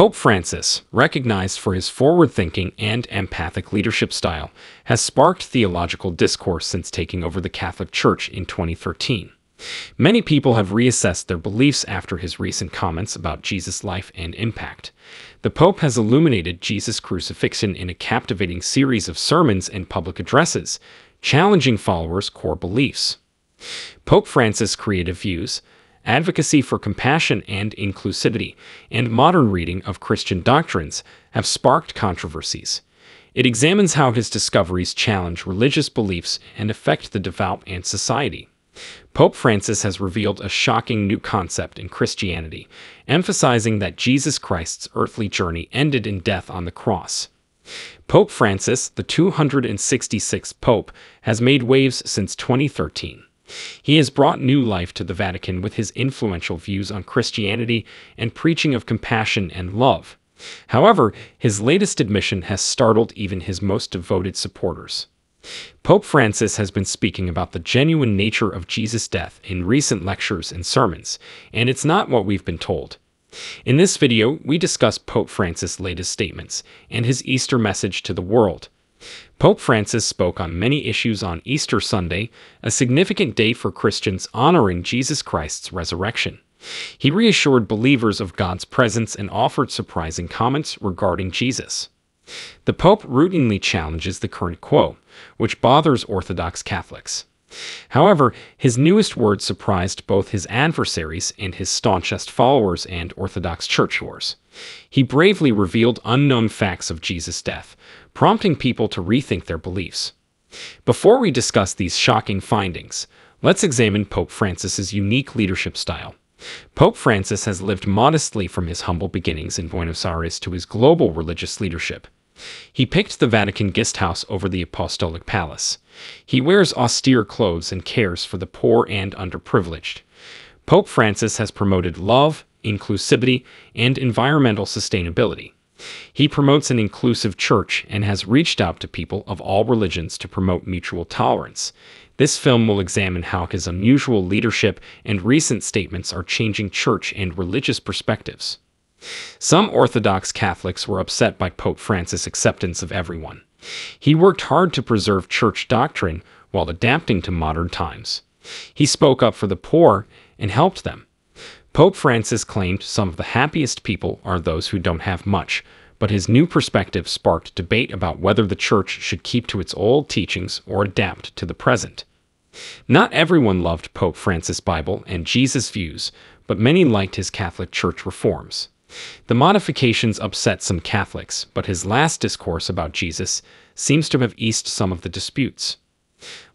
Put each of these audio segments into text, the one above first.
Pope Francis, recognized for his forward thinking and empathic leadership style, has sparked theological discourse since taking over the Catholic Church in 2013. Many people have reassessed their beliefs after his recent comments about Jesus' life and impact. The Pope has illuminated Jesus' crucifixion in a captivating series of sermons and public addresses, challenging followers' core beliefs. Pope Francis' creative views, advocacy for compassion and inclusivity, and modern reading of Christian doctrines have sparked controversies. It examines how his discoveries challenge religious beliefs and affect the devout and society. Pope Francis has revealed a shocking new concept in Christianity, emphasizing that Jesus Christ's earthly journey ended in death on the cross. Pope Francis, the 266th Pope, has made waves since 2013. He has brought new life to the Vatican with his influential views on Christianity and preaching of compassion and love. However, his latest admission has startled even his most devoted supporters. Pope Francis has been speaking about the genuine nature of Jesus' death in recent lectures and sermons, and it's not what we've been told. In this video, we discuss Pope Francis' latest statements and his Easter message to the world. Pope Francis spoke on many issues on Easter Sunday, a significant day for Christians honoring Jesus Christ's resurrection. He reassured believers of God's presence and offered surprising comments regarding Jesus. The Pope routinely challenges the current quo, which bothers Orthodox Catholics. However, his newest words surprised both his adversaries and his staunchest followers and Orthodox church He bravely revealed unknown facts of Jesus' death, prompting people to rethink their beliefs. Before we discuss these shocking findings, let's examine Pope Francis's unique leadership style. Pope Francis has lived modestly from his humble beginnings in Buenos Aires to his global religious leadership. He picked the Vatican guest house over the Apostolic Palace. He wears austere clothes and cares for the poor and underprivileged. Pope Francis has promoted love, inclusivity, and environmental sustainability. He promotes an inclusive church and has reached out to people of all religions to promote mutual tolerance. This film will examine how his unusual leadership and recent statements are changing church and religious perspectives. Some Orthodox Catholics were upset by Pope Francis' acceptance of everyone. He worked hard to preserve church doctrine while adapting to modern times. He spoke up for the poor and helped them. Pope Francis claimed some of the happiest people are those who don't have much, but his new perspective sparked debate about whether the church should keep to its old teachings or adapt to the present. Not everyone loved Pope Francis' Bible and Jesus' views, but many liked his Catholic Church reforms. The modifications upset some Catholics, but his last discourse about Jesus seems to have eased some of the disputes.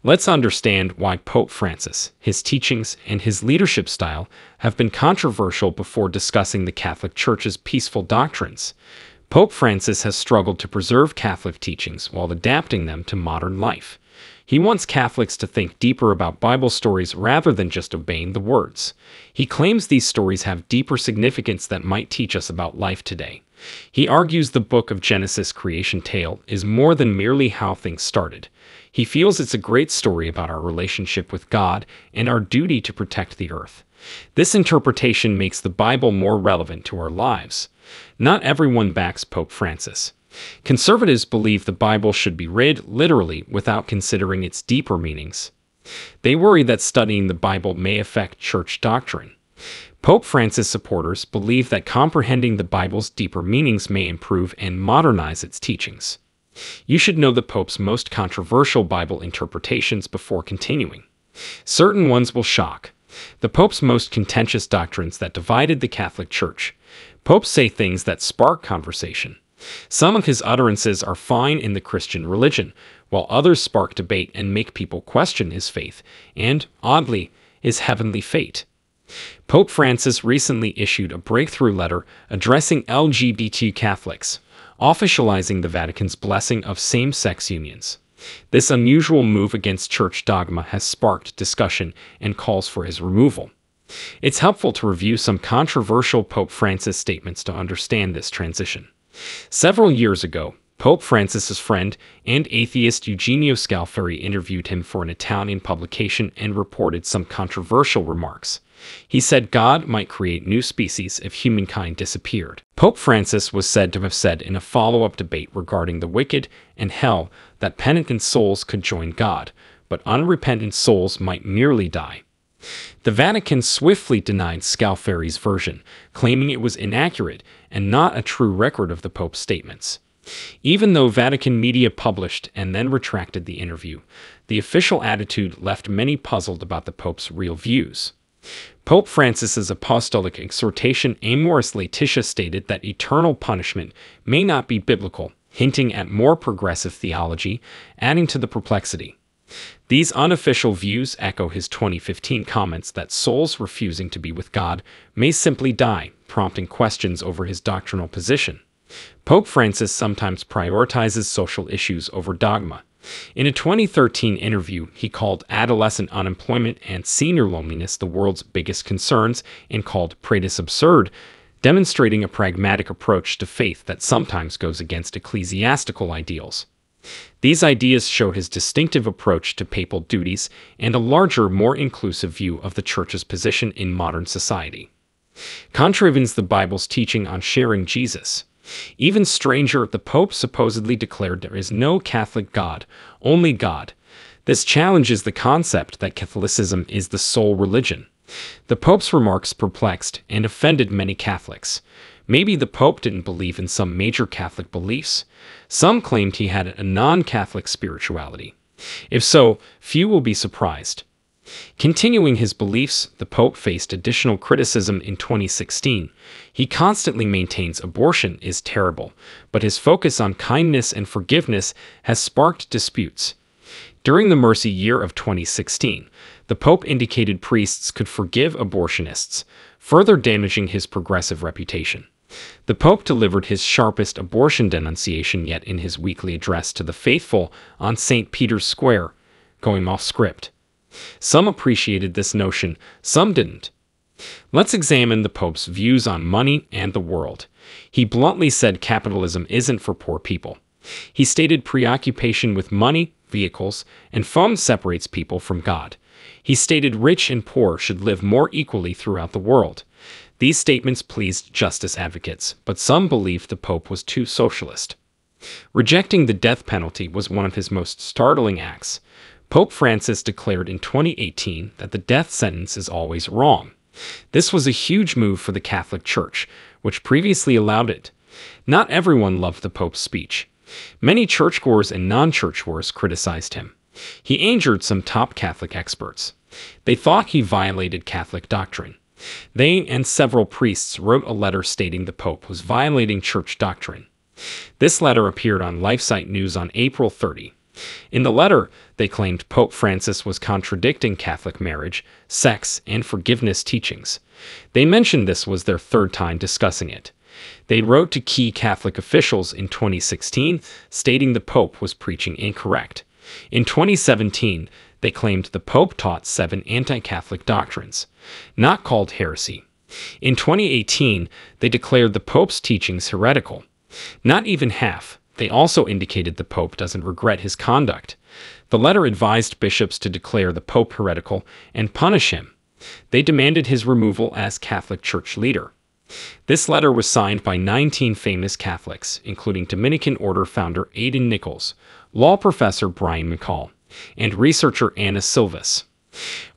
Let's understand why Pope Francis, his teachings, and his leadership style have been controversial before discussing the Catholic Church's peaceful doctrines. Pope Francis has struggled to preserve Catholic teachings while adapting them to modern life. He wants Catholics to think deeper about Bible stories rather than just obeying the words. He claims these stories have deeper significance that might teach us about life today. He argues the book of Genesis creation tale is more than merely how things started. He feels it's a great story about our relationship with God and our duty to protect the earth. This interpretation makes the Bible more relevant to our lives. Not everyone backs Pope Francis. Conservatives believe the Bible should be read literally without considering its deeper meanings. They worry that studying the Bible may affect church doctrine. Pope Francis supporters believe that comprehending the Bible's deeper meanings may improve and modernize its teachings. You should know the Pope's most controversial Bible interpretations before continuing. Certain ones will shock. The Pope's most contentious doctrines that divided the Catholic Church. Popes say things that spark conversation. Some of his utterances are fine in the Christian religion, while others spark debate and make people question his faith and, oddly, his heavenly fate. Pope Francis recently issued a breakthrough letter addressing LGBT Catholics, officializing the Vatican's blessing of same sex unions. This unusual move against church dogma has sparked discussion and calls for his removal. It's helpful to review some controversial Pope Francis statements to understand this transition. Several years ago, Pope Francis's friend and atheist Eugenio Scalfari interviewed him for an Italian publication and reported some controversial remarks. He said God might create new species if humankind disappeared. Pope Francis was said to have said in a follow up debate regarding the wicked and hell that penitent souls could join God, but unrepentant souls might merely die. The Vatican swiftly denied Scalfari's version, claiming it was inaccurate and not a true record of the Pope's statements. Even though Vatican media published and then retracted the interview, the official attitude left many puzzled about the Pope's real views. Pope Francis's apostolic exhortation Amoris Laetitia stated that eternal punishment may not be biblical, hinting at more progressive theology, adding to the perplexity. These unofficial views echo his 2015 comments that souls refusing to be with God may simply die, prompting questions over his doctrinal position. Pope Francis sometimes prioritizes social issues over dogma. In a 2013 interview, he called adolescent unemployment and senior loneliness the world's biggest concerns and called Praetus absurd, demonstrating a pragmatic approach to faith that sometimes goes against ecclesiastical ideals. These ideas show his distinctive approach to papal duties and a larger, more inclusive view of the Church's position in modern society contravenes the Bible's teaching on sharing Jesus. Even stranger, the Pope supposedly declared there is no Catholic God, only God. This challenges the concept that Catholicism is the sole religion. The Pope's remarks perplexed and offended many Catholics. Maybe the Pope didn't believe in some major Catholic beliefs. Some claimed he had a non Catholic spirituality. If so, few will be surprised. Continuing his beliefs, the Pope faced additional criticism in 2016. He constantly maintains abortion is terrible, but his focus on kindness and forgiveness has sparked disputes. During the Mercy Year of 2016, the Pope indicated priests could forgive abortionists, further damaging his progressive reputation. The Pope delivered his sharpest abortion denunciation yet in his weekly address to the faithful on St. Peter's Square, going off script. Some appreciated this notion, some didn't. Let's examine the Pope's views on money and the world. He bluntly said capitalism isn't for poor people. He stated preoccupation with money, vehicles, and fame separates people from God. He stated rich and poor should live more equally throughout the world. These statements pleased justice advocates, but some believed the Pope was too socialist. Rejecting the death penalty was one of his most startling acts. Pope Francis declared in 2018 that the death sentence is always wrong. This was a huge move for the Catholic Church, which previously allowed it. Not everyone loved the Pope's speech. Many churchgoers and non-churchgoers criticized him. He injured some top Catholic experts. They thought he violated Catholic doctrine. They and several priests wrote a letter stating the Pope was violating church doctrine. This letter appeared on LifeSite News on April 30, in the letter, they claimed Pope Francis was contradicting Catholic marriage, sex, and forgiveness teachings. They mentioned this was their third time discussing it. They wrote to key Catholic officials in 2016, stating the Pope was preaching incorrect. In 2017, they claimed the Pope taught seven anti Catholic doctrines, not called heresy. In 2018, they declared the Pope's teachings heretical. Not even half, they also indicated the Pope doesn't regret his conduct. The letter advised bishops to declare the Pope heretical and punish him. They demanded his removal as Catholic Church leader. This letter was signed by 19 famous Catholics, including Dominican Order founder Aidan Nichols, law professor Brian McCall, and researcher Anna Silvis.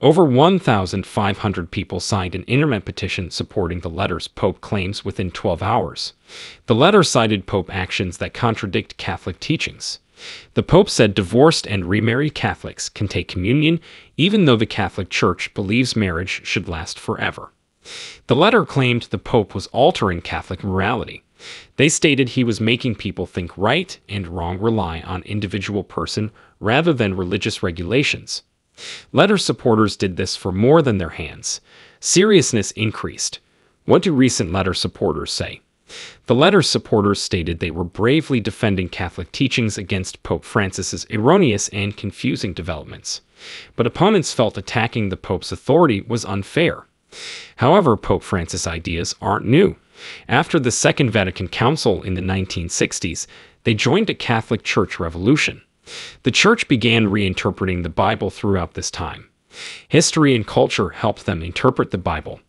Over 1,500 people signed an internet petition supporting the letter's Pope claims within 12 hours. The letter cited Pope actions that contradict Catholic teachings. The Pope said divorced and remarried Catholics can take communion, even though the Catholic Church believes marriage should last forever. The letter claimed the Pope was altering Catholic morality. They stated he was making people think right and wrong rely on individual person rather than religious regulations. Letter supporters did this for more than their hands. Seriousness increased. What do recent letter supporters say? The letter supporters stated they were bravely defending Catholic teachings against Pope Francis's erroneous and confusing developments. But opponents felt attacking the Pope's authority was unfair. However, Pope Francis' ideas aren't new. After the Second Vatican Council in the 1960s, they joined a Catholic Church revolution. The church began reinterpreting the Bible throughout this time. History and culture helped them interpret the Bible.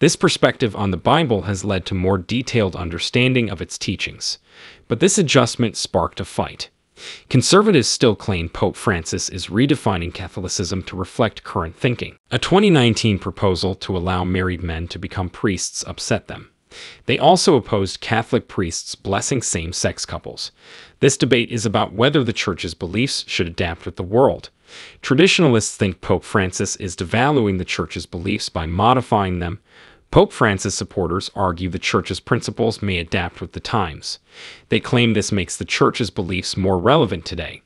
This perspective on the Bible has led to more detailed understanding of its teachings. But this adjustment sparked a fight. Conservatives still claim Pope Francis is redefining Catholicism to reflect current thinking. A 2019 proposal to allow married men to become priests upset them. They also opposed Catholic priests blessing same sex couples. This debate is about whether the Church's beliefs should adapt with the world. Traditionalists think Pope Francis is devaluing the Church's beliefs by modifying them. Pope Francis supporters argue the Church's principles may adapt with the times. They claim this makes the Church's beliefs more relevant today.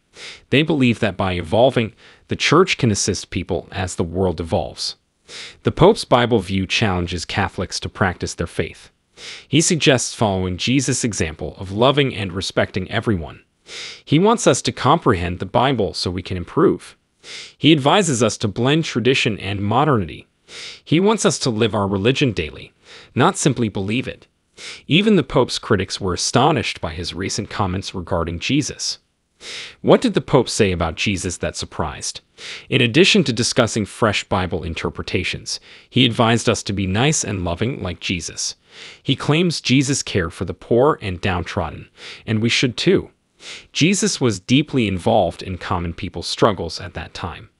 They believe that by evolving, the Church can assist people as the world evolves. The Pope's Bible view challenges Catholics to practice their faith. He suggests following Jesus' example of loving and respecting everyone. He wants us to comprehend the Bible so we can improve. He advises us to blend tradition and modernity. He wants us to live our religion daily, not simply believe it. Even the Pope's critics were astonished by his recent comments regarding Jesus. What did the Pope say about Jesus that surprised? In addition to discussing fresh Bible interpretations, he advised us to be nice and loving like Jesus. He claims Jesus' cared for the poor and downtrodden, and we should too. Jesus was deeply involved in common people's struggles at that time.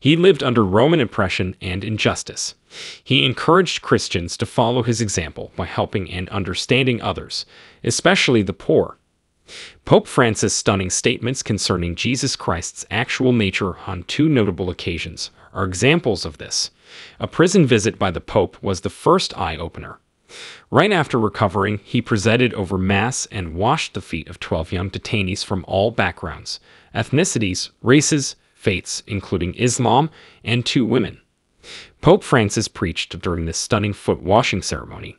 He lived under Roman oppression and injustice. He encouraged Christians to follow his example by helping and understanding others, especially the poor. Pope Francis' stunning statements concerning Jesus Christ's actual nature on two notable occasions are examples of this. A prison visit by the Pope was the first eye opener, Right after recovering, he presided over mass and washed the feet of 12 young detainees from all backgrounds, ethnicities, races, faiths, including Islam, and two women. Pope Francis preached during this stunning foot washing ceremony.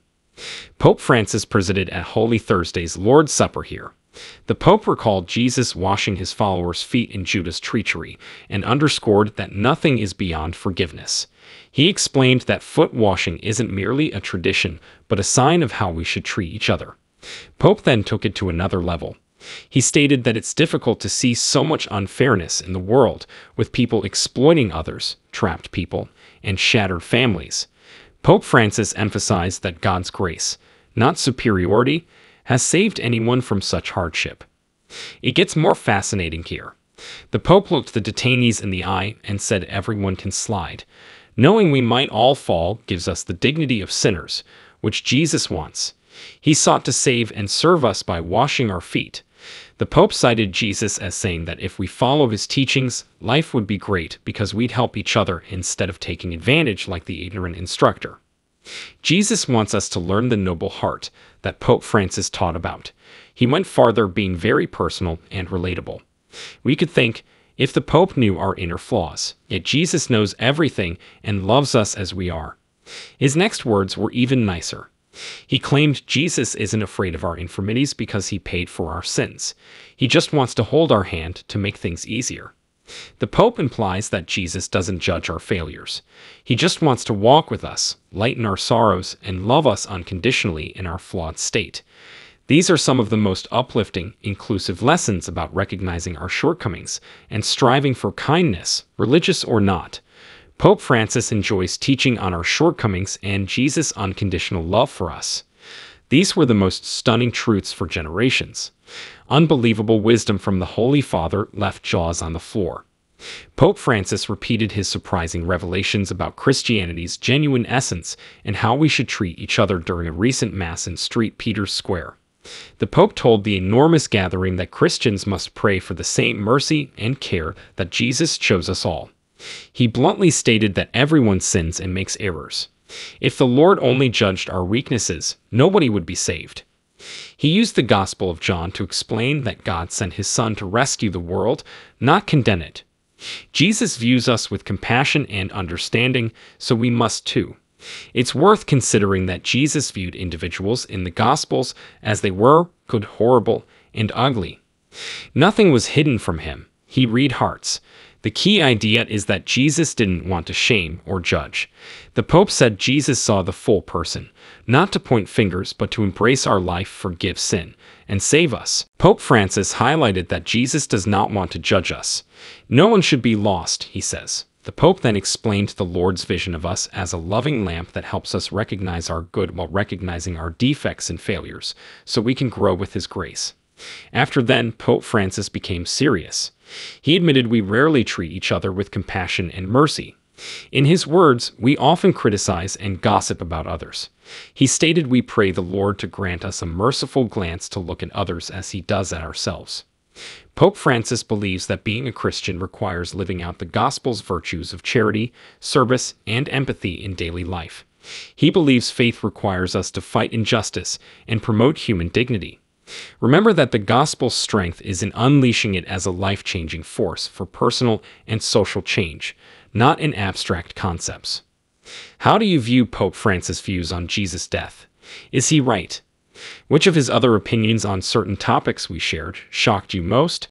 Pope Francis presided at Holy Thursday's Lord's Supper here. The Pope recalled Jesus washing his followers' feet in Judas' treachery and underscored that nothing is beyond forgiveness. He explained that foot washing isn't merely a tradition, but a sign of how we should treat each other. Pope then took it to another level. He stated that it's difficult to see so much unfairness in the world, with people exploiting others, trapped people, and shattered families. Pope Francis emphasized that God's grace, not superiority, has saved anyone from such hardship. It gets more fascinating here. The Pope looked the detainees in the eye and said everyone can slide, Knowing we might all fall gives us the dignity of sinners, which Jesus wants. He sought to save and serve us by washing our feet. The Pope cited Jesus as saying that if we follow his teachings, life would be great because we'd help each other instead of taking advantage like the ignorant instructor. Jesus wants us to learn the noble heart that Pope Francis taught about. He went farther being very personal and relatable. We could think, if the Pope knew our inner flaws. Yet Jesus knows everything and loves us as we are. His next words were even nicer. He claimed Jesus isn't afraid of our infirmities because he paid for our sins. He just wants to hold our hand to make things easier. The Pope implies that Jesus doesn't judge our failures. He just wants to walk with us, lighten our sorrows, and love us unconditionally in our flawed state. These are some of the most uplifting, inclusive lessons about recognizing our shortcomings and striving for kindness, religious or not. Pope Francis enjoys teaching on our shortcomings and Jesus' unconditional love for us. These were the most stunning truths for generations. Unbelievable wisdom from the Holy Father left jaws on the floor. Pope Francis repeated his surprising revelations about Christianity's genuine essence and how we should treat each other during a recent Mass in St. Peter's Square. The Pope told the enormous gathering that Christians must pray for the same mercy and care that Jesus shows us all. He bluntly stated that everyone sins and makes errors. If the Lord only judged our weaknesses, nobody would be saved. He used the Gospel of John to explain that God sent his Son to rescue the world, not condemn it. Jesus views us with compassion and understanding, so we must too. It's worth considering that Jesus viewed individuals in the Gospels as they were, good, horrible, and ugly. Nothing was hidden from him. He read hearts. The key idea is that Jesus didn't want to shame or judge. The Pope said Jesus saw the full person, not to point fingers, but to embrace our life, forgive sin, and save us. Pope Francis highlighted that Jesus does not want to judge us. No one should be lost, he says. The Pope then explained the Lord's vision of us as a loving lamp that helps us recognize our good while recognizing our defects and failures, so we can grow with His grace. After then, Pope Francis became serious. He admitted we rarely treat each other with compassion and mercy. In his words, we often criticize and gossip about others. He stated we pray the Lord to grant us a merciful glance to look at others as he does at ourselves. Pope Francis believes that being a Christian requires living out the gospel's virtues of charity, service, and empathy in daily life. He believes faith requires us to fight injustice and promote human dignity. Remember that the gospel's strength is in unleashing it as a life changing force for personal and social change, not in abstract concepts. How do you view Pope Francis' views on Jesus' death? Is he right? Which of his other opinions on certain topics we shared shocked you most?